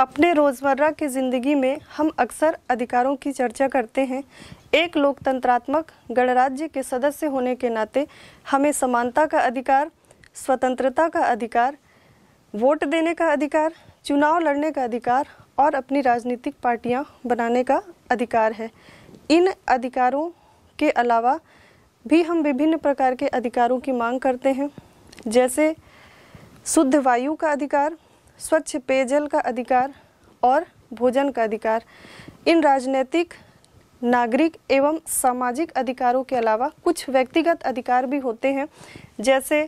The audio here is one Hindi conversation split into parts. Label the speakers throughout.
Speaker 1: अपने रोज़मर्रा की ज़िंदगी में हम अक्सर अधिकारों की चर्चा करते हैं एक लोकतंत्रात्मक गणराज्य के सदस्य होने के नाते हमें समानता का अधिकार स्वतंत्रता का अधिकार वोट देने का अधिकार चुनाव लड़ने का अधिकार और अपनी राजनीतिक पार्टियां बनाने का अधिकार है इन अधिकारों के अलावा भी हम विभिन्न प्रकार के अधिकारों की मांग करते हैं जैसे शुद्ध वायु का अधिकार स्वच्छ पेयजल का अधिकार और भोजन का अधिकार इन राजनीतिक नागरिक एवं सामाजिक अधिकारों के अलावा कुछ व्यक्तिगत अधिकार भी होते हैं जैसे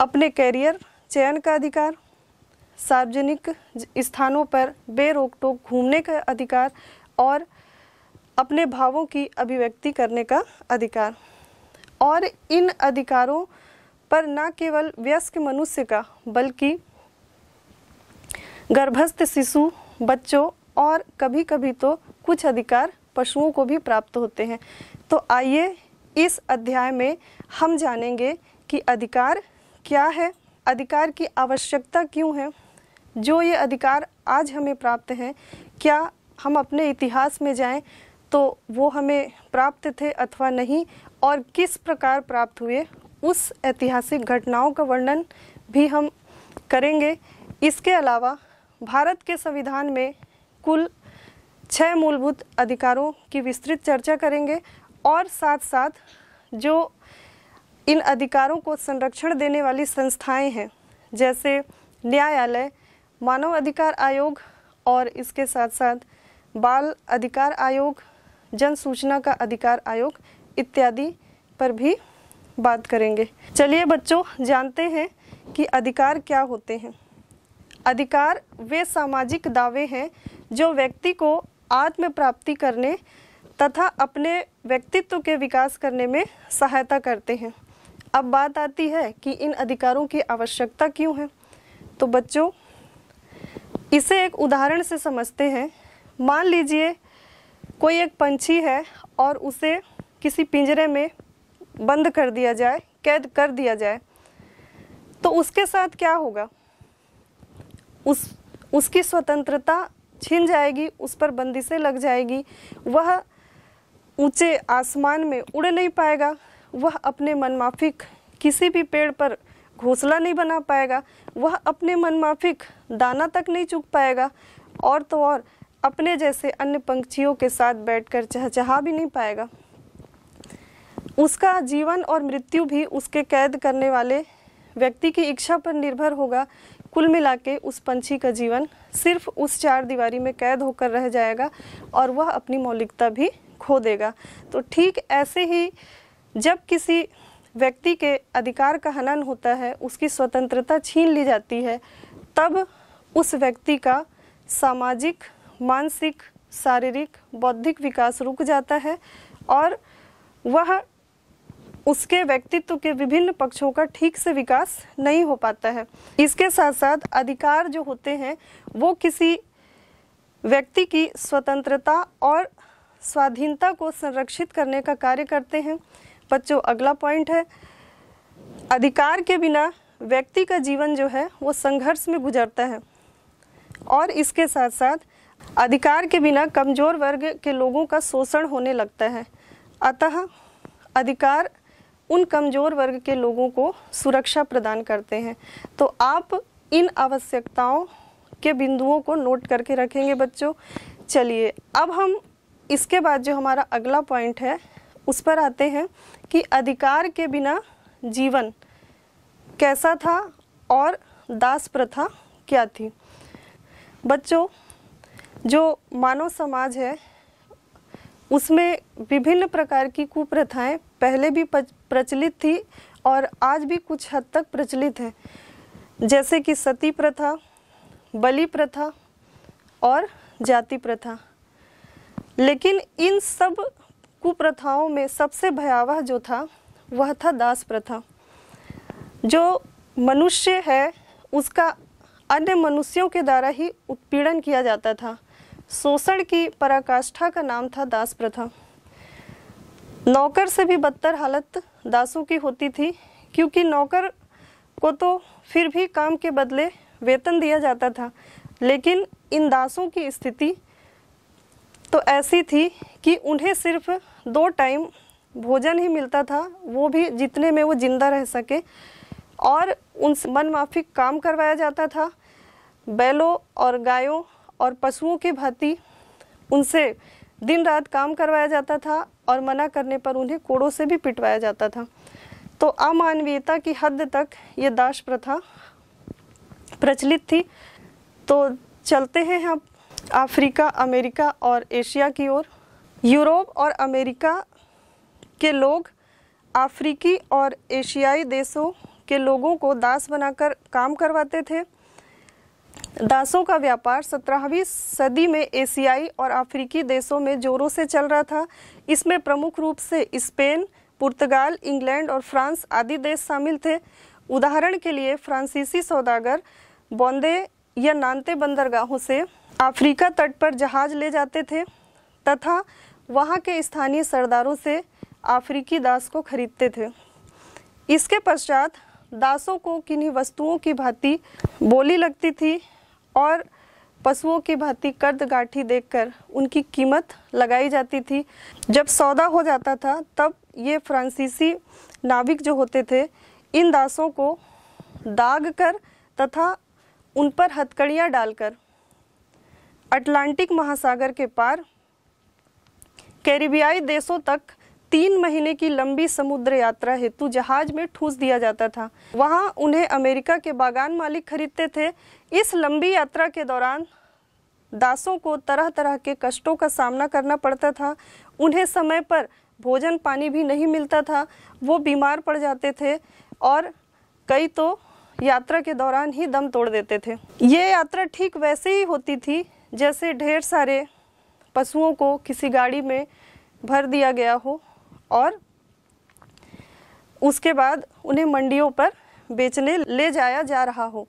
Speaker 1: अपने कैरियर चयन का अधिकार सार्वजनिक स्थानों पर बेरोक टोक घूमने का अधिकार और अपने भावों की अभिव्यक्ति करने का अधिकार और इन अधिकारों पर न केवल वयस्क मनुष्य का बल्कि गर्भस्थ शिशु बच्चों और कभी कभी तो कुछ अधिकार पशुओं को भी प्राप्त होते हैं तो आइए इस अध्याय में हम जानेंगे कि अधिकार क्या है अधिकार की आवश्यकता क्यों है जो ये अधिकार आज हमें प्राप्त हैं क्या हम अपने इतिहास में जाएं तो वो हमें प्राप्त थे अथवा नहीं और किस प्रकार प्राप्त हुए उस ऐतिहासिक घटनाओं का वर्णन भी हम करेंगे इसके अलावा भारत के संविधान में कुल छः मूलभूत अधिकारों की विस्तृत चर्चा करेंगे और साथ साथ जो इन अधिकारों को संरक्षण देने वाली संस्थाएं हैं जैसे न्यायालय मानव अधिकार आयोग और इसके साथ साथ बाल अधिकार आयोग जन सूचना का अधिकार आयोग इत्यादि पर भी बात करेंगे चलिए बच्चों जानते हैं कि अधिकार क्या होते हैं अधिकार वे सामाजिक दावे हैं जो व्यक्ति को आत्म प्राप्ति करने तथा अपने व्यक्तित्व के विकास करने में सहायता करते हैं अब बात आती है कि इन अधिकारों की आवश्यकता क्यों है तो बच्चों इसे एक उदाहरण से समझते हैं मान लीजिए कोई एक पंछी है और उसे किसी पिंजरे में बंद कर दिया जाए कैद कर दिया जाए तो उसके साथ क्या होगा उस उसकी स्वतंत्रता छिन जाएगी उस पर बंदिशें लग जाएगी वह ऊंचे आसमान में उड़ नहीं पाएगा वह अपने मनमाफिक किसी भी पेड़ पर घोंसला नहीं बना पाएगा वह अपने मनमाफिक दाना तक नहीं चुग पाएगा और तो और अपने जैसे अन्य पंक्षियों के साथ बैठकर चहचहा भी नहीं पाएगा उसका जीवन और मृत्यु भी उसके कैद करने वाले व्यक्ति की इच्छा पर निर्भर होगा कुल मिला के उस पंछी का जीवन सिर्फ उस चार दीवारी में कैद होकर रह जाएगा और वह अपनी मौलिकता भी खो देगा तो ठीक ऐसे ही जब किसी व्यक्ति के अधिकार का हनन होता है उसकी स्वतंत्रता छीन ली जाती है तब उस व्यक्ति का सामाजिक मानसिक शारीरिक बौद्धिक विकास रुक जाता है और वह उसके व्यक्तित्व के विभिन्न पक्षों का ठीक से विकास नहीं हो पाता है इसके साथ साथ अधिकार जो होते हैं वो किसी व्यक्ति की स्वतंत्रता और स्वाधीनता को संरक्षित करने का कार्य करते हैं बच्चों अगला पॉइंट है अधिकार के बिना व्यक्ति का जीवन जो है वो संघर्ष में गुजरता है और इसके साथ साथ अधिकार के बिना कमजोर वर्ग के लोगों का शोषण होने लगता है अतः अधिकार उन कमज़ोर वर्ग के लोगों को सुरक्षा प्रदान करते हैं तो आप इन आवश्यकताओं के बिंदुओं को नोट करके रखेंगे बच्चों चलिए अब हम इसके बाद जो हमारा अगला पॉइंट है उस पर आते हैं कि अधिकार के बिना जीवन कैसा था और दास प्रथा क्या थी बच्चों जो मानव समाज है उसमें विभिन्न प्रकार की कुप्रथाएं पहले भी प्रचलित थी और आज भी कुछ हद तक प्रचलित हैं जैसे कि सती प्रथा बलि प्रथा और जाति प्रथा लेकिन इन सब कुप्रथाओं में सबसे भयावह जो था वह था दास प्रथा जो मनुष्य है उसका अन्य मनुष्यों के द्वारा ही उत्पीड़न किया जाता था शोषण की पराकाष्ठा का नाम था दास प्रथा नौकर से भी बदतर हालत दासों की होती थी क्योंकि नौकर को तो फिर भी काम के बदले वेतन दिया जाता था लेकिन इन दासों की स्थिति तो ऐसी थी कि उन्हें सिर्फ दो टाइम भोजन ही मिलता था वो भी जितने में वो जिंदा रह सके और उन मनमाफिक काम करवाया जाता था बैलों और गायों और पशुओं की भांति उनसे दिन रात काम करवाया जाता था और मना करने पर उन्हें कोड़ों से भी पिटवाया जाता था तो अमानवीयता की हद तक ये दास प्रथा प्रचलित थी तो चलते हैं हम अफ्रीका अमेरिका और एशिया की ओर यूरोप और अमेरिका के लोग अफ्रीकी और एशियाई देशों के लोगों को दास बनाकर काम करवाते थे दासों का व्यापार 17वीं सदी में एशियाई और अफ्रीकी देशों में जोरों से चल रहा था इसमें प्रमुख रूप से स्पेन पुर्तगाल इंग्लैंड और फ्रांस आदि देश शामिल थे उदाहरण के लिए फ्रांसीसी सौदागर बॉन्दे या नानते बंदरगाहों से अफ्रीका तट पर जहाज ले जाते थे तथा वहाँ के स्थानीय सरदारों से अफ्रीकी दास को खरीदते थे इसके पश्चात दासों को किन्हीं वस्तुओं की भांति बोली लगती थी और पशुओं की भांति कर्द गाठी देखकर उनकी कीमत लगाई जाती थी जब सौदा हो जाता था तब ये फ्रांसीसी नाविक जो होते थे इन दासों को दाग कर तथा उन पर हथकड़ियाँ डालकर अटलांटिक महासागर के पार कैरिबियाई देशों तक तीन महीने की लंबी समुद्र यात्रा हेतु जहाज में ठूस दिया जाता था वहां उन्हें अमेरिका के बागान मालिक खरीदते थे इस लंबी यात्रा के दौरान दासों को तरह तरह के कष्टों का सामना करना पड़ता था उन्हें समय पर भोजन पानी भी नहीं मिलता था वो बीमार पड़ जाते थे और कई तो यात्रा के दौरान ही दम तोड़ देते थे ये यात्रा ठीक वैसे ही होती थी जैसे ढेर सारे पशुओं को किसी गाड़ी में भर दिया गया हो और उसके बाद उन्हें मंडियों पर बेचने ले जाया जा रहा हो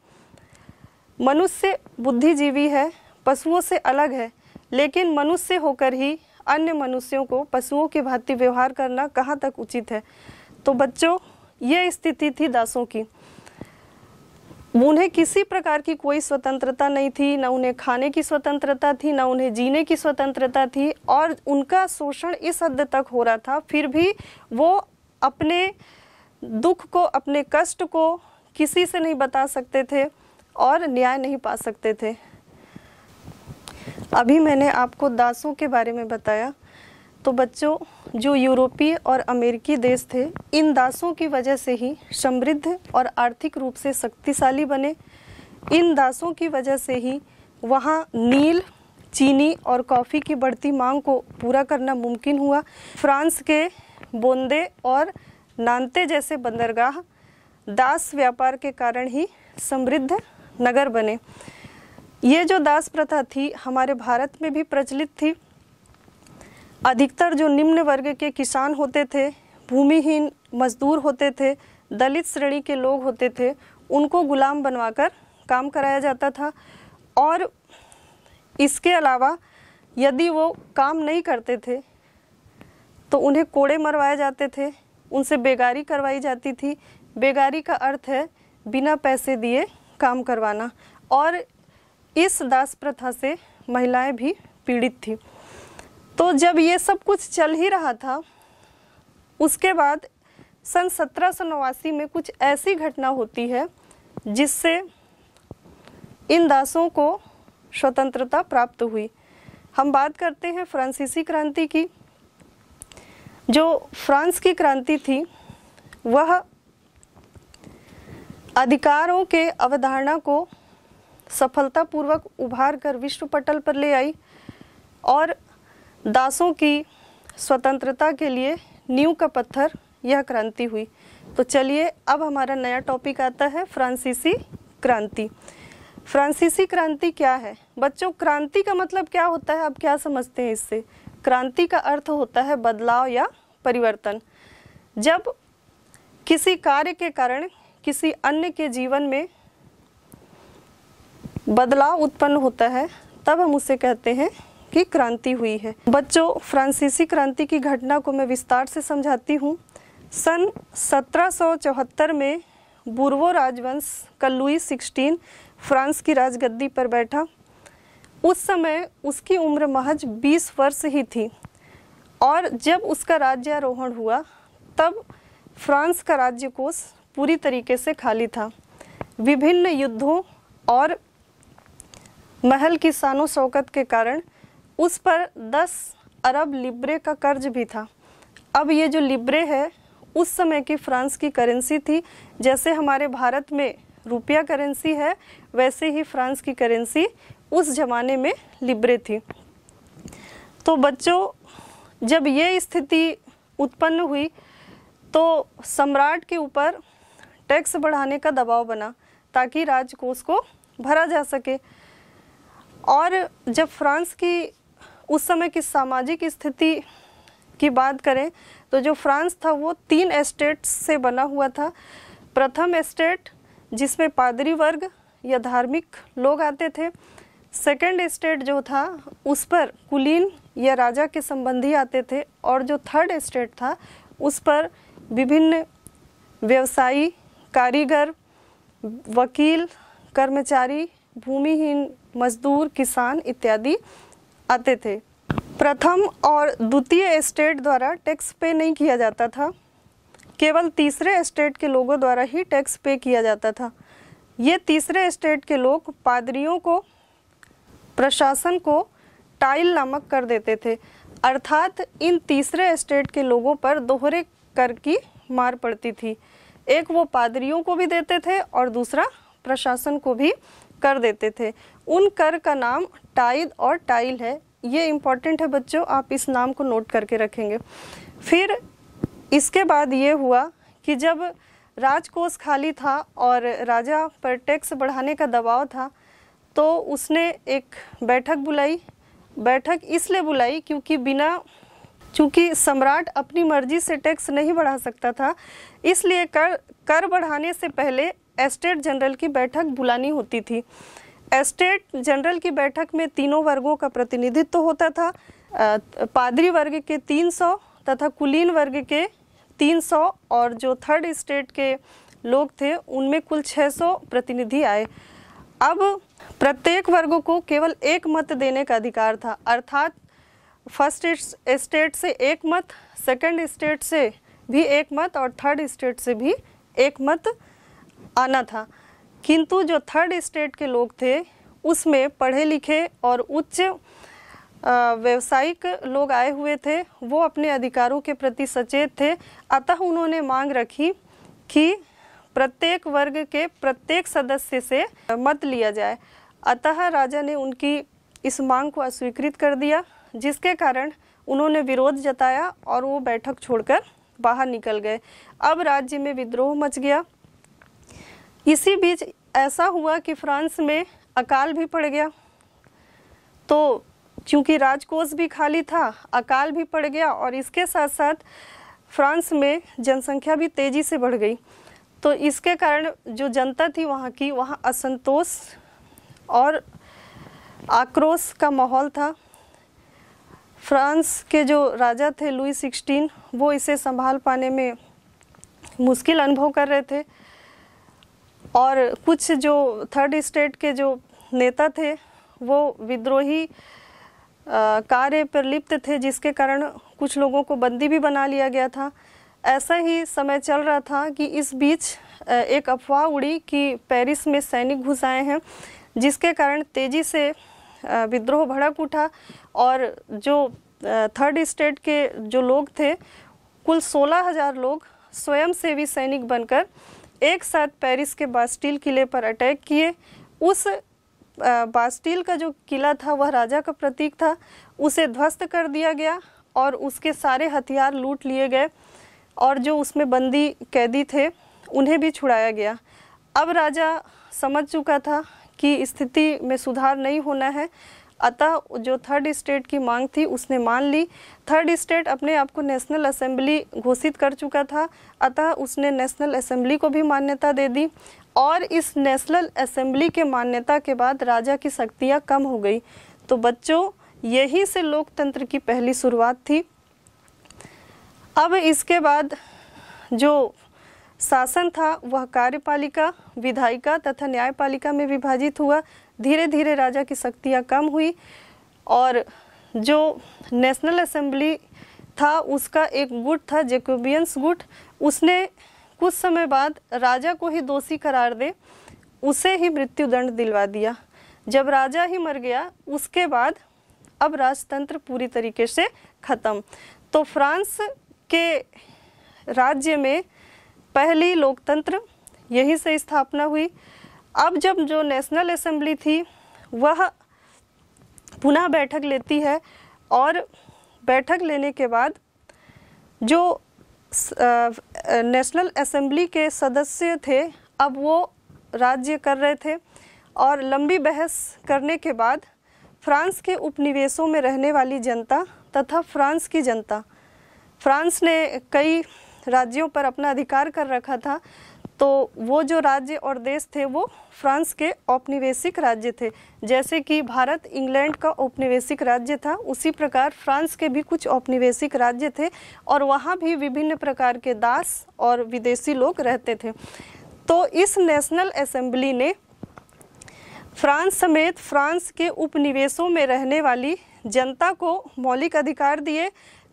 Speaker 1: मनुष्य बुद्धिजीवी है पशुओं से अलग है लेकिन मनुष्य होकर ही अन्य मनुष्यों को पशुओं की भांति व्यवहार करना कहाँ तक उचित है तो बच्चों ये स्थिति थी दासों की उन्हें किसी प्रकार की कोई स्वतंत्रता नहीं थी ना उन्हें खाने की स्वतंत्रता थी ना उन्हें जीने की स्वतंत्रता थी और उनका शोषण इस हद तक हो रहा था फिर भी वो अपने दुख को अपने कष्ट को किसी से नहीं बता सकते थे और न्याय नहीं पा सकते थे अभी मैंने आपको दासों के बारे में बताया तो बच्चों जो यूरोपीय और अमेरिकी देश थे इन दासों की वजह से ही समृद्ध और आर्थिक रूप से शक्तिशाली बने इन दासों की वजह से ही वहाँ नील चीनी और कॉफ़ी की बढ़ती मांग को पूरा करना मुमकिन हुआ फ्रांस के बोंदे और नानते जैसे बंदरगाह दास व्यापार के कारण ही समृद्ध नगर बने ये जो दास प्रथा थी हमारे भारत में भी प्रचलित थी अधिकतर जो निम्न वर्ग के किसान होते थे भूमिहीन मजदूर होते थे दलित श्रेणी के लोग होते थे उनको गुलाम बनवाकर काम कराया जाता था और इसके अलावा यदि वो काम नहीं करते थे तो उन्हें कोड़े मरवाए जाते थे उनसे बेगारी करवाई जाती थी बेगारी का अर्थ है बिना पैसे दिए काम करवाना और इस दास प्रथा से महिलाएं भी पीड़ित थीं तो जब ये सब कुछ चल ही रहा था उसके बाद सन सत्रह में कुछ ऐसी घटना होती है जिससे इन दासों को स्वतंत्रता प्राप्त हुई हम बात करते हैं फ्रांसीसी क्रांति की जो फ्रांस की क्रांति थी वह अधिकारों के अवधारणा को सफलतापूर्वक उभार कर विश्व पटल पर ले आई और दासों की स्वतंत्रता के लिए न्यू का पत्थर यह क्रांति हुई तो चलिए अब हमारा नया टॉपिक आता है फ्रांसीसी क्रांति फ्रांसीसी क्रांति क्या है बच्चों क्रांति का मतलब क्या होता है आप क्या समझते हैं इससे क्रांति का अर्थ होता है बदलाव या परिवर्तन जब किसी कार्य के कारण किसी अन्य के जीवन में बदलाव उत्पन्न होता है तब हम उसे कहते हैं की क्रांति हुई है बच्चों फ्रांसीसी क्रांति की घटना को मैं विस्तार से समझाती हूँ सन 1774 में बुरवो राजवंश का लुई सिक्सटीन फ्रांस की राजगद्दी पर बैठा उस समय उसकी उम्र महज 20 वर्ष ही थी और जब उसका राज्यारोहण हुआ तब फ्रांस का राज्य कोष पूरी तरीके से खाली था विभिन्न युद्धों और महल की सानो शौकत के कारण उस पर 10 अरब लिब्रे का कर्ज भी था अब ये जो लिब्रे है उस समय की फ्रांस की करेंसी थी जैसे हमारे भारत में रुपया करेंसी है वैसे ही फ्रांस की करेंसी उस जमाने में लिब्रे थी तो बच्चों जब ये स्थिति उत्पन्न हुई तो सम्राट के ऊपर टैक्स बढ़ाने का दबाव बना ताकि राजकोष को भरा जा सके और जब फ्रांस की उस समय की सामाजिक स्थिति की बात करें तो जो फ्रांस था वो तीन एस्टेट्स से बना हुआ था प्रथम एस्टेट जिसमें पादरी वर्ग या धार्मिक लोग आते थे सेकेंड स्टेट जो था उस पर कुलीन या राजा के संबंधी आते थे और जो थर्ड स्टेट था उस पर विभिन्न व्यवसायी कारीगर वकील कर्मचारी भूमिहीन मजदूर किसान इत्यादि आते थे प्रथम और द्वितीय एस्टेट द्वारा टैक्स पे नहीं किया जाता था केवल तीसरे एस्टेट के लोगों द्वारा ही टैक्स पे किया जाता था ये तीसरे एस्टेट के लोग पादरियों को प्रशासन को टाइल नामक कर देते थे अर्थात इन तीसरे एस्टेट के लोगों पर दोहरे कर की मार पड़ती थी एक वो पादरियों को भी देते थे और दूसरा प्रशासन को भी कर देते थे उन कर का नाम टाइद और टाइल है ये इम्पॉर्टेंट है बच्चों आप इस नाम को नोट करके रखेंगे फिर इसके बाद ये हुआ कि जब राजकोष खाली था और राजा पर टैक्स बढ़ाने का दबाव था तो उसने एक बैठक बुलाई बैठक इसलिए बुलाई क्योंकि बिना चूँकि सम्राट अपनी मर्जी से टैक्स नहीं बढ़ा सकता था इसलिए कर कर बढ़ाने से पहले एस्टेट जनरल की बैठक बुलानी होती थी एस्टेट जनरल की बैठक में तीनों वर्गों का प्रतिनिधित्व तो होता था पादरी वर्ग के 300 तथा कुलीन वर्ग के 300 और जो थर्ड स्टेट के लोग थे उनमें कुल 600 प्रतिनिधि आए अब प्रत्येक वर्ग को केवल एक मत देने का अधिकार था अर्थात फर्स्ट स्टेट से एक मत सेकंड स्टेट से भी एक मत और थर्ड स्टेट से भी एक मत आना था किंतु जो थर्ड स्टेट के लोग थे उसमें पढ़े लिखे और उच्च व्यवसायिक लोग आए हुए थे वो अपने अधिकारों के प्रति सचेत थे अतः उन्होंने मांग रखी कि प्रत्येक वर्ग के प्रत्येक सदस्य से मत लिया जाए अतः राजा ने उनकी इस मांग को अस्वीकृत कर दिया जिसके कारण उन्होंने विरोध जताया और वो बैठक छोड़कर बाहर निकल गए अब राज्य में विद्रोह मच गया इसी बीच ऐसा हुआ कि फ्रांस में अकाल भी पड़ गया तो क्योंकि राजकोष भी खाली था अकाल भी पड़ गया और इसके साथ साथ फ्रांस में जनसंख्या भी तेज़ी से बढ़ गई तो इसके कारण जो जनता थी वहाँ की वहाँ असंतोष और आक्रोश का माहौल था फ्रांस के जो राजा थे लुई सिक्सटीन वो इसे संभाल पाने में मुश्किल अनुभव कर रहे थे और कुछ जो थर्ड स्टेट के जो नेता थे वो विद्रोही कार्य पर लिप्त थे जिसके कारण कुछ लोगों को बंदी भी बना लिया गया था ऐसा ही समय चल रहा था कि इस बीच एक अफवाह उड़ी कि पेरिस में सैनिक घुस आए हैं जिसके कारण तेज़ी से विद्रोह भड़क उठा और जो थर्ड स्टेट के जो लोग थे कुल सोलह हज़ार लोग स्वयंसेवी सैनिक बनकर एक साथ पेरिस के बास्टील किले पर अटैक किए उस बास्टील का जो किला था वह राजा का प्रतीक था उसे ध्वस्त कर दिया गया और उसके सारे हथियार लूट लिए गए और जो उसमें बंदी कैदी थे उन्हें भी छुड़ाया गया अब राजा समझ चुका था कि स्थिति में सुधार नहीं होना है अतः जो थर्ड स्टेट की मांग थी उसने मान ली थर्ड स्टेट अपने आप को नेशनल असेंबली घोषित कर चुका था अतः उसने नेशनल असेंबली को भी मान्यता दे दी और इस नेशनल असेंबली के मान्यता के बाद राजा की शक्तियाँ कम हो गई तो बच्चों यही से लोकतंत्र की पहली शुरुआत थी अब इसके बाद जो शासन था वह कार्यपालिका विधायिका तथा न्यायपालिका में विभाजित हुआ धीरे धीरे राजा की शक्तियाँ कम हुई और जो नेशनल असेंबली था उसका एक गुट था जेकोबियंस गुट उसने कुछ समय बाद राजा को ही दोषी करार दे उसे ही मृत्युदंड दिलवा दिया जब राजा ही मर गया उसके बाद अब राजतंत्र पूरी तरीके से ख़त्म तो फ्रांस के राज्य में पहली लोकतंत्र यहीं से स्थापना हुई अब जब जो नेशनल असेंबली थी वह पुनः बैठक लेती है और बैठक लेने के बाद जो नेशनल असेंबली के सदस्य थे अब वो राज्य कर रहे थे और लंबी बहस करने के बाद फ्रांस के उपनिवेशों में रहने वाली जनता तथा फ्रांस की जनता फ्रांस ने कई राज्यों पर अपना अधिकार कर रखा था तो वो जो राज्य और देश थे वो फ्रांस के औपनिवेशिक राज्य थे जैसे कि भारत इंग्लैंड का औपनिवेशिक राज्य था उसी प्रकार फ्रांस के भी कुछ औपनिवेशिक राज्य थे और वहाँ भी विभिन्न प्रकार के दास और विदेशी लोग रहते थे तो इस नेशनल असेंबली ने फ्रांस समेत फ्रांस के उपनिवेशों में रहने वाली जनता को मौलिक अधिकार दिए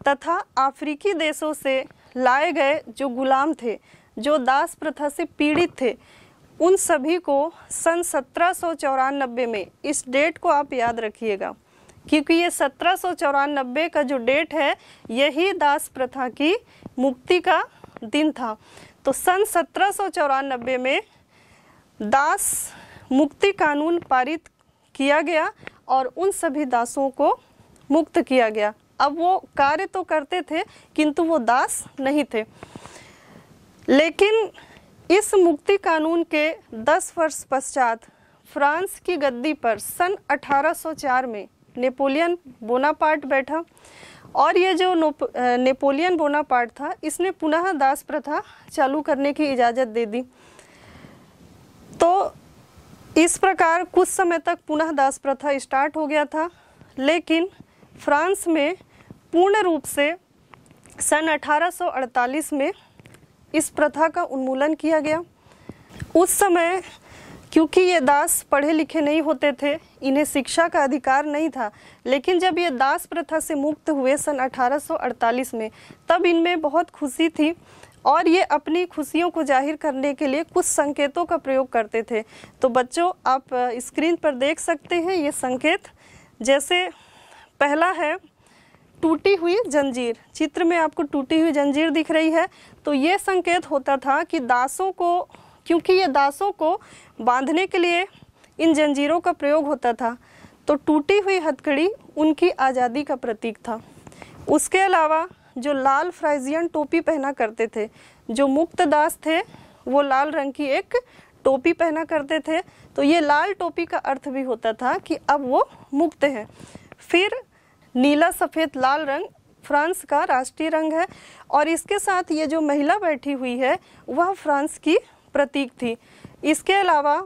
Speaker 1: तथा अफ्रीकी देशों से लाए गए जो गुलाम थे जो दास प्रथा से पीड़ित थे उन सभी को सन सत्रह में इस डेट को आप याद रखिएगा क्योंकि ये सत्रह का जो डेट है यही दास प्रथा की मुक्ति का दिन था तो सन सत्रह में दास मुक्ति कानून पारित किया गया और उन सभी दासों को मुक्त किया गया अब वो कार्य तो करते थे किंतु वो दास नहीं थे लेकिन इस मुक्ति कानून के 10 वर्ष पश्चात फ्रांस की गद्दी पर सन 1804 में नेपोलियन बोनापार्ट बैठा और ये जो नेपोलियन बोनापार्ट था इसने पुनः दास प्रथा चालू करने की इजाज़त दे दी तो इस प्रकार कुछ समय तक पुनः दास प्रथा स्टार्ट हो गया था लेकिन फ्रांस में पूर्ण रूप से सन 1848 में इस प्रथा का उन्मूलन किया गया उस समय क्योंकि ये दास पढ़े लिखे नहीं होते थे इन्हें शिक्षा का अधिकार नहीं था लेकिन जब ये दास प्रथा से मुक्त हुए सन 1848 में तब इनमें बहुत खुशी थी और ये अपनी खुशियों को जाहिर करने के लिए कुछ संकेतों का प्रयोग करते थे तो बच्चों आप स्क्रीन पर देख सकते हैं ये संकेत जैसे पहला है टूटी हुई जंजीर चित्र में आपको टूटी हुई जंजीर दिख रही है तो ये संकेत होता था कि दासों को क्योंकि ये दासों को बांधने के लिए इन जंजीरों का प्रयोग होता था तो टूटी हुई हथकड़ी उनकी आज़ादी का प्रतीक था उसके अलावा जो लाल फ्राइजियन टोपी पहना करते थे जो मुक्त दास थे वो लाल रंग की एक टोपी पहना करते थे तो ये लाल टोपी का अर्थ भी होता था कि अब वो मुक्त हैं फिर नीला सफ़ेद लाल रंग फ्रांस का राष्ट्रीय रंग है और इसके साथ ये जो महिला बैठी हुई है वह फ्रांस की प्रतीक थी इसके अलावा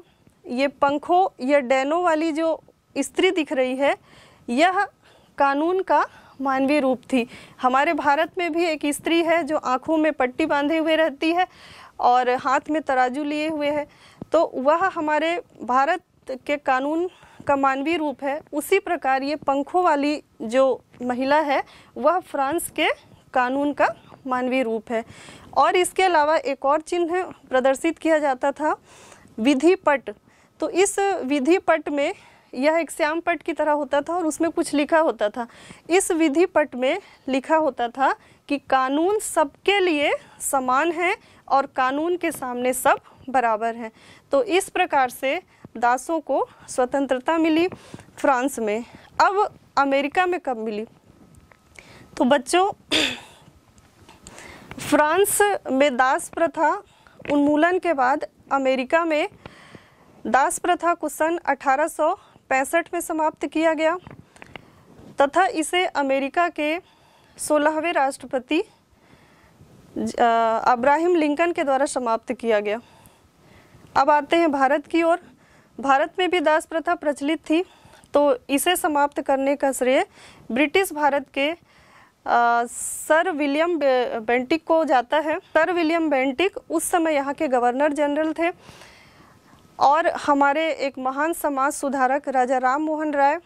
Speaker 1: ये पंखों या डैनो वाली जो स्त्री दिख रही है यह कानून का मानवीय रूप थी हमारे भारत में भी एक स्त्री है जो आँखों में पट्टी बांधे हुए रहती है और हाथ में तराजू लिए हुए है तो वह हमारे भारत के कानून का मानवीय रूप है उसी प्रकार ये पंखों वाली जो महिला है वह फ्रांस के कानून का मानवीय रूप है और इसके अलावा एक और चिन्ह प्रदर्शित किया जाता था विधि पट तो इस विधि पट में यह एक श्याम पट की तरह होता था और उसमें कुछ लिखा होता था इस विधि पट में लिखा होता था कि कानून सबके लिए समान है और कानून के सामने सब बराबर हैं तो इस प्रकार से दासों को स्वतंत्रता मिली फ्रांस में अब अमेरिका में कब मिली तो बच्चों फ्रांस में दास प्रथा उन्मूलन के बाद अमेरिका में दास प्रथा को सन अठारह में समाप्त किया गया तथा इसे अमेरिका के सोलहवें राष्ट्रपति अब्राहिम लिंकन के द्वारा समाप्त किया गया अब आते हैं भारत की ओर भारत में भी दास प्रथा प्रचलित थी तो इसे समाप्त करने का श्रेय ब्रिटिश भारत के आ, सर विलियम बे, बेंटिक को जाता है सर विलियम बेंटिक उस समय यहाँ के गवर्नर जनरल थे और हमारे एक महान समाज सुधारक राजा राम मोहन राय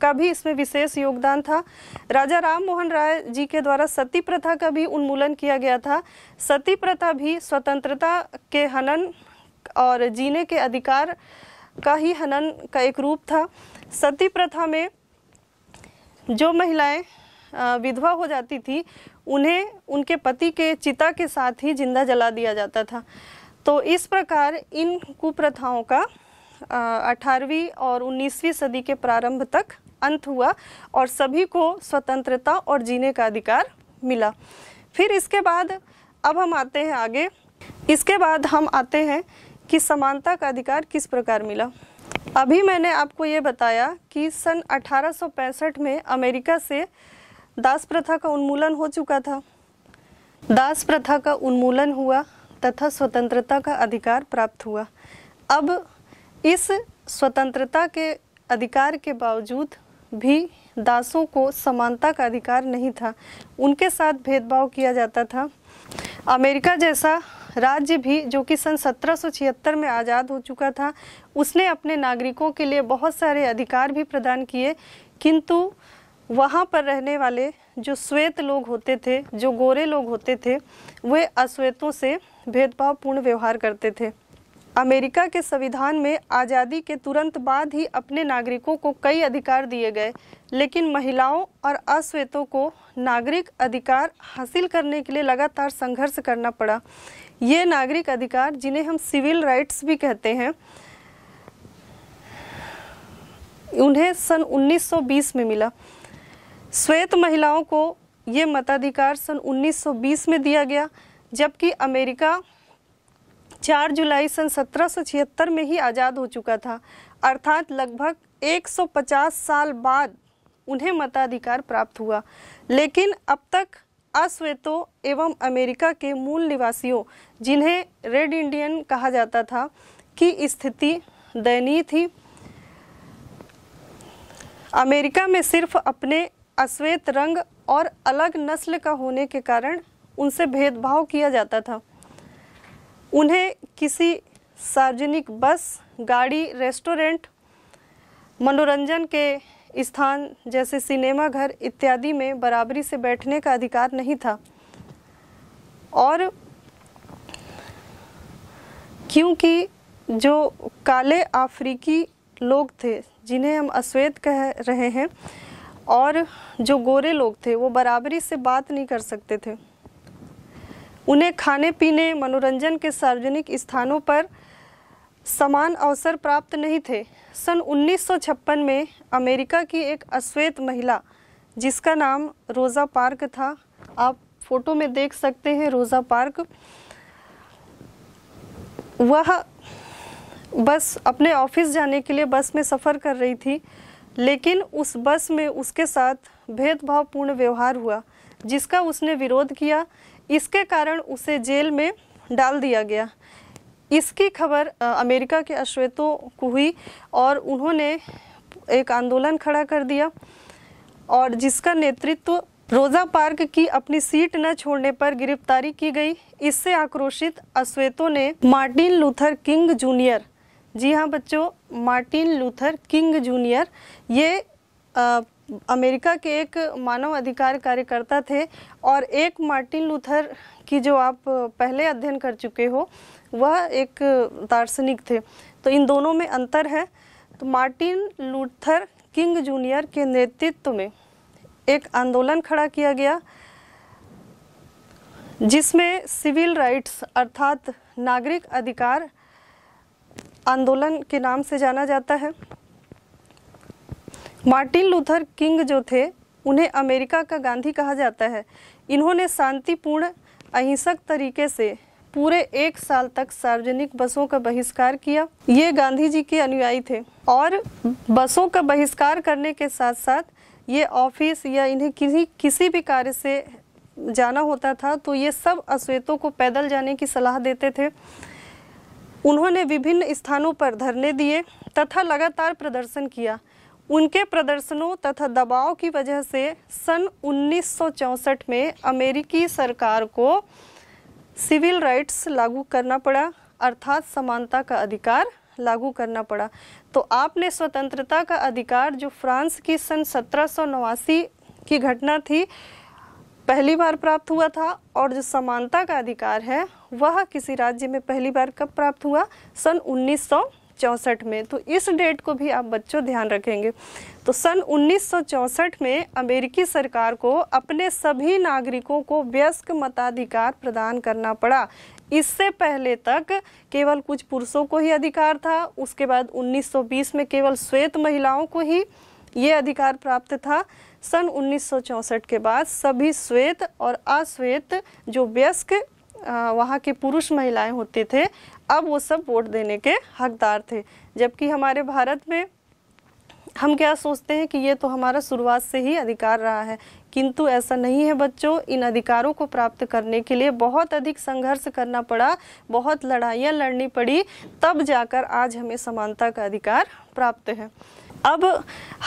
Speaker 1: का भी इसमें विशेष योगदान था राजा राम मोहन राय जी के द्वारा सती प्रथा का भी उन्मूलन किया गया था सती प्रथा भी स्वतंत्रता के हनन और जीने के अधिकार का ही हनन का एक रूप था सती प्रथा में जो महिलाएं विधवा हो जाती थी उन्हें उनके पति के चिता के साथ ही जिंदा जला दिया जाता था तो इस प्रकार इन कुप्रथाओं का अठारहवीं और उन्नीसवीं सदी के प्रारंभ तक अंत हुआ और सभी को स्वतंत्रता और जीने का अधिकार मिला फिर इसके बाद अब हम आते हैं आगे इसके बाद हम आते हैं कि समानता का अधिकार किस प्रकार मिला अभी मैंने आपको ये बताया कि सन 1865 में अमेरिका से दास प्रथा का उन्मूलन हो चुका था दास प्रथा का उन्मूलन हुआ तथा स्वतंत्रता का अधिकार प्राप्त हुआ अब इस स्वतंत्रता के अधिकार के बावजूद भी दासों को समानता का अधिकार नहीं था उनके साथ भेदभाव किया जाता था अमेरिका जैसा राज्य भी जो कि सन सत्रह में आज़ाद हो चुका था उसने अपने नागरिकों के लिए बहुत सारे अधिकार भी प्रदान किए किंतु वहाँ पर रहने वाले जो श्वेत लोग होते थे जो गोरे लोग होते थे वे अश्वेतों से भेदभावपूर्ण व्यवहार करते थे अमेरिका के संविधान में आज़ादी के तुरंत बाद ही अपने नागरिकों को कई अधिकार दिए गए लेकिन महिलाओं और अश्वेतों को नागरिक अधिकार हासिल करने के लिए लगातार संघर्ष करना पड़ा ये नागरिक अधिकार जिन्हें हम सिविल राइट्स भी कहते हैं उन्हें सन 1920 में मिला श्वेत महिलाओं को ये मताधिकार सन 1920 में दिया गया जबकि अमेरिका 4 जुलाई सन 1776 में ही आज़ाद हो चुका था अर्थात लगभग 150 साल बाद उन्हें मताधिकार प्राप्त हुआ लेकिन अब तक अश्वेतों एवं अमेरिका के मूल निवासियों जिन्हें रेड इंडियन कहा जाता था की स्थिति दयनीय थी अमेरिका में सिर्फ अपने अश्वेत रंग और अलग नस्ल का होने के कारण उनसे भेदभाव किया जाता था उन्हें किसी सार्वजनिक बस गाड़ी रेस्टोरेंट मनोरंजन के स्थान जैसे सिनेमा घर इत्यादि में बराबरी से बैठने का अधिकार नहीं था और क्योंकि जो काले अफ्रीकी लोग थे जिन्हें हम अश्वेत कह रहे हैं और जो गोरे लोग थे वो बराबरी से बात नहीं कर सकते थे उन्हें खाने पीने मनोरंजन के सार्वजनिक स्थानों पर समान अवसर प्राप्त नहीं थे सन 1956 में अमेरिका की एक अश्वेत महिला जिसका नाम रोज़ा पार्क था आप फोटो में देख सकते हैं रोज़ा पार्क वह बस अपने ऑफिस जाने के लिए बस में सफ़र कर रही थी लेकिन उस बस में उसके साथ भेदभावपूर्ण व्यवहार हुआ जिसका उसने विरोध किया इसके कारण उसे जेल में डाल दिया गया इसकी खबर अमेरिका के अश्वेतों को हुई और उन्होंने एक आंदोलन खड़ा कर दिया और जिसका नेतृत्व रोजा पार्क की अपनी सीट न छोड़ने पर गिरफ्तारी की गई इससे आक्रोशित अश्वेतों ने मार्टिन लूथर किंग जूनियर जी हाँ बच्चों मार्टिन लूथर किंग जूनियर ये आ, अमेरिका के एक मानव अधिकार कार्यकर्ता थे और एक मार्टिन लूथर की जो आप पहले अध्ययन कर चुके हो वह एक दार्शनिक थे तो इन दोनों में अंतर है तो मार्टिन लूथर किंग जूनियर के नेतृत्व में एक आंदोलन खड़ा किया गया जिसमें सिविल राइट्स अर्थात नागरिक अधिकार आंदोलन के नाम से जाना जाता है मार्टिन लूथर किंग जो थे उन्हें अमेरिका का गांधी कहा जाता है इन्होंने शांतिपूर्ण अहिंसक तरीके से पूरे एक साल तक सार्वजनिक बसों का बहिष्कार किया ये गांधी जी के अनुयायी थे और बसों का बहिष्कार करने के साथ साथ ये ऑफिस या इन्हें किसी किसी भी कार्य से जाना होता था तो ये सब अश्वेतों को पैदल जाने की सलाह देते थे उन्होंने विभिन्न स्थानों पर धरने दिए तथा लगातार प्रदर्शन किया उनके प्रदर्शनों तथा दबाव की वजह से सन 1964 में अमेरिकी सरकार को सिविल राइट्स लागू करना पड़ा अर्थात समानता का अधिकार लागू करना पड़ा तो आपने स्वतंत्रता का अधिकार जो फ्रांस की सन सत्रह की घटना थी पहली बार प्राप्त हुआ था और जो समानता का अधिकार है वह किसी राज्य में पहली बार कब प्राप्त हुआ सन उन्नीस चौंसठ में तो इस डेट को भी आप बच्चों ध्यान रखेंगे तो सन 1964 में अमेरिकी सरकार को अपने सभी नागरिकों को व्यस्क मताधिकार प्रदान करना पड़ा इससे पहले तक केवल कुछ पुरुषों को ही अधिकार था उसके बाद 1920 में केवल श्वेत महिलाओं को ही ये अधिकार प्राप्त था सन 1964 के बाद सभी श्वेत और अश्वेत जो व्यस्क वहाँ के पुरुष महिलाएं होते थे अब वो सब वोट देने के हकदार थे जबकि हमारे भारत में हम क्या सोचते हैं कि ये तो हमारा शुरुआत से ही अधिकार रहा है किंतु ऐसा नहीं है बच्चों इन अधिकारों को प्राप्त करने के लिए बहुत अधिक संघर्ष करना पड़ा बहुत लड़ाइयाँ लड़नी पड़ी तब जाकर आज हमें समानता का अधिकार प्राप्त है अब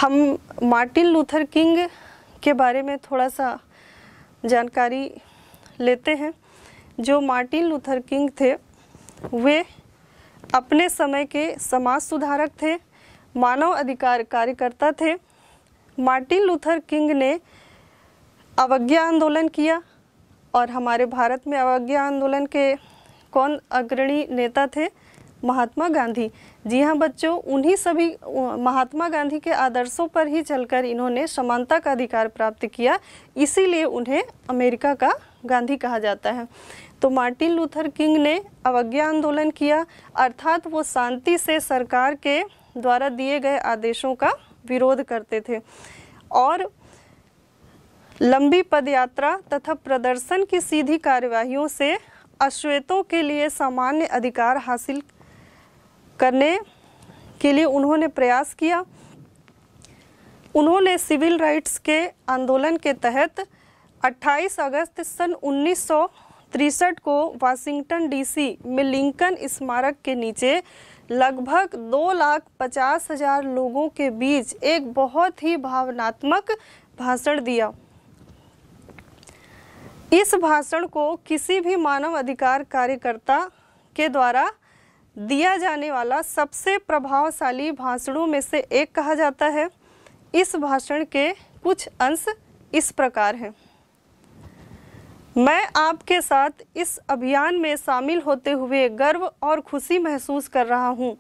Speaker 1: हम मार्टिन लूथर किंग के बारे में थोड़ा सा जानकारी लेते हैं जो मार्टिन लूथर किंग थे वे अपने समय के समाज सुधारक थे मानव अधिकार कार्यकर्ता थे मार्टिन लूथर किंग ने अवज्ञा आंदोलन किया और हमारे भारत में अवज्ञा आंदोलन के कौन अग्रणी नेता थे महात्मा गांधी जी हाँ बच्चों उन्हीं सभी महात्मा गांधी के आदर्शों पर ही चलकर इन्होंने समानता का अधिकार प्राप्त किया इसीलिए उन्हें अमेरिका का गांधी कहा जाता है तो मार्टिन लूथर किंग ने अवज्ञा आंदोलन किया अर्थात वो शांति से सरकार के द्वारा दिए गए आदेशों का विरोध करते थे और लंबी पदयात्रा तथा प्रदर्शन की सीधी कार्यवाहियों से अश्वेतों के लिए सामान्य अधिकार हासिल करने के लिए उन्होंने प्रयास किया उन्होंने सिविल राइट्स के आंदोलन के तहत 28 अगस्त सन तिरसठ को वाशिंगटन डीसी में लिंकन स्मारक के नीचे लगभग दो लाख पचास हजार लोगों के बीच एक बहुत ही भावनात्मक भाषण दिया इस भाषण को किसी भी मानव अधिकार कार्यकर्ता के द्वारा दिया जाने वाला सबसे प्रभावशाली भाषणों में से एक कहा जाता है इस भाषण के कुछ अंश इस प्रकार हैं मैं आपके साथ इस अभियान में शामिल होते हुए गर्व और खुशी महसूस कर रहा हूँ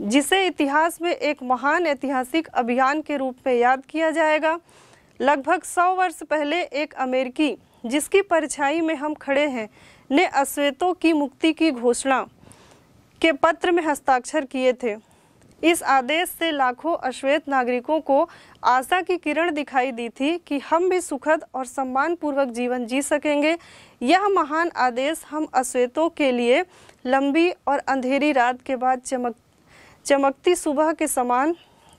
Speaker 1: जिसे इतिहास में एक महान ऐतिहासिक अभियान के रूप में याद किया जाएगा लगभग सौ वर्ष पहले एक अमेरिकी जिसकी परछाई में हम खड़े हैं ने अश्वेतों की मुक्ति की घोषणा के पत्र में हस्ताक्षर किए थे इस आदेश से लाखों अश्वेत नागरिकों को आशा की किरण दिखाई दी थी कि हम भी सुखद और सम्मानपूर्वक जीवन जी सकेंगे यह महान आदेश हम अश्वेतों के लिए लंबी और अंधेरी रात के बाद चमक चमकती सुबह के समान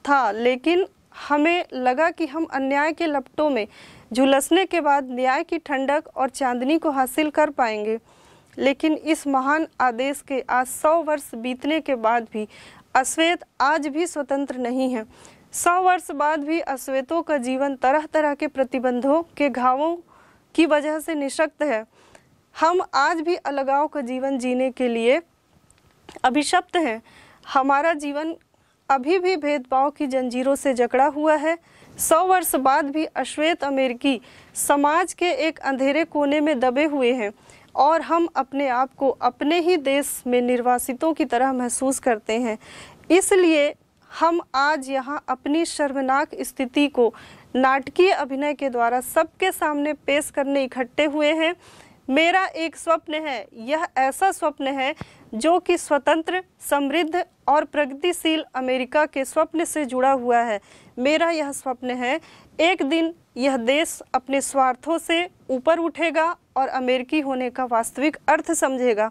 Speaker 1: था लेकिन हमें लगा कि हम अन्याय के लपटों में झुलसने के बाद न्याय की ठंडक और चांदनी को हासिल कर पाएंगे लेकिन इस महान आदेश के आज सौ वर्ष बीतने के बाद भी अश्वेत आज भी स्वतंत्र नहीं हैं सौ वर्ष बाद भी अश्वेतों का जीवन तरह तरह के प्रतिबंधों के घावों की वजह से निशक्त है हम आज भी अलगाव का जीवन जीने के लिए अभिशप्त हैं हमारा जीवन अभी भी भेदभाव की जंजीरों से जकड़ा हुआ है सौ वर्ष बाद भी अश्वेत अमेरिकी समाज के एक अंधेरे कोने में दबे हुए हैं और हम अपने आप को अपने ही देश में निर्वासितों की तरह महसूस करते हैं इसलिए हम आज यहाँ अपनी शर्मनाक स्थिति को नाटकीय अभिनय के द्वारा सबके सामने पेश करने इकट्ठे हुए हैं मेरा एक स्वप्न है यह ऐसा स्वप्न है जो कि स्वतंत्र समृद्ध और प्रगतिशील अमेरिका के स्वप्न से जुड़ा हुआ है मेरा यह स्वप्न है एक दिन यह देश अपने स्वार्थों से ऊपर उठेगा और अमेरिकी होने का वास्तविक अर्थ समझेगा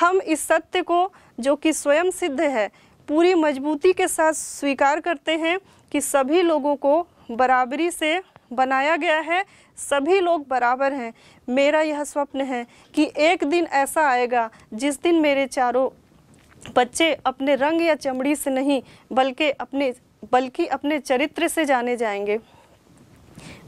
Speaker 1: हम इस सत्य को जो कि स्वयं सिद्ध है पूरी मजबूती के साथ स्वीकार करते हैं कि सभी लोगों को बराबरी से बनाया गया है सभी लोग बराबर हैं मेरा यह स्वप्न है कि एक दिन ऐसा आएगा जिस दिन मेरे चारों बच्चे अपने रंग या चमड़ी से नहीं बल्कि अपने बल्कि अपने चरित्र से जाने जाएंगे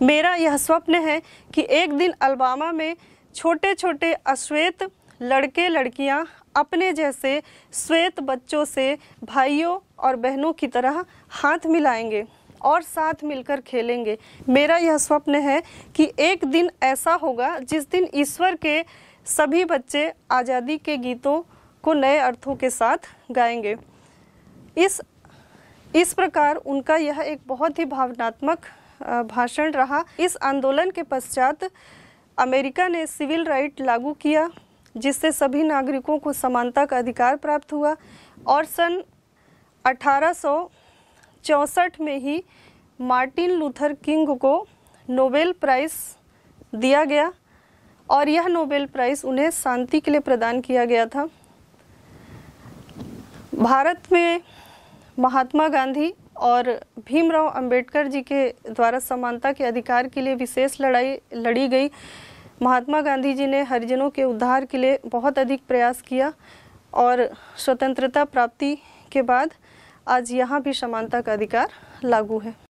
Speaker 1: मेरा यह स्वप्न है कि एक दिन अल्बामा में छोटे छोटे अश्वेत लड़के लड़कियां अपने जैसे श्वेत बच्चों से भाइयों और बहनों की तरह हाथ मिलाएंगे और साथ मिलकर खेलेंगे मेरा यह स्वप्न है कि एक दिन ऐसा होगा जिस दिन ईश्वर के सभी बच्चे आज़ादी के गीतों को नए अर्थों के साथ गाएंगे इस इस प्रकार उनका यह एक बहुत ही भावनात्मक भाषण रहा इस आंदोलन के पश्चात अमेरिका ने सिविल राइट लागू किया जिससे सभी नागरिकों को समानता का अधिकार प्राप्त हुआ और सन अठारह में ही मार्टिन लूथर किंग को नोबेल प्राइज दिया गया और यह नोबेल प्राइज उन्हें शांति के लिए प्रदान किया गया था भारत में महात्मा गांधी और भीमराव अंबेडकर जी के द्वारा समानता के अधिकार के लिए विशेष लड़ाई लड़ी गई महात्मा गांधी जी ने हरिजनों के उद्धार के लिए बहुत अधिक प्रयास किया और स्वतंत्रता प्राप्ति के बाद आज यहाँ भी समानता का अधिकार लागू है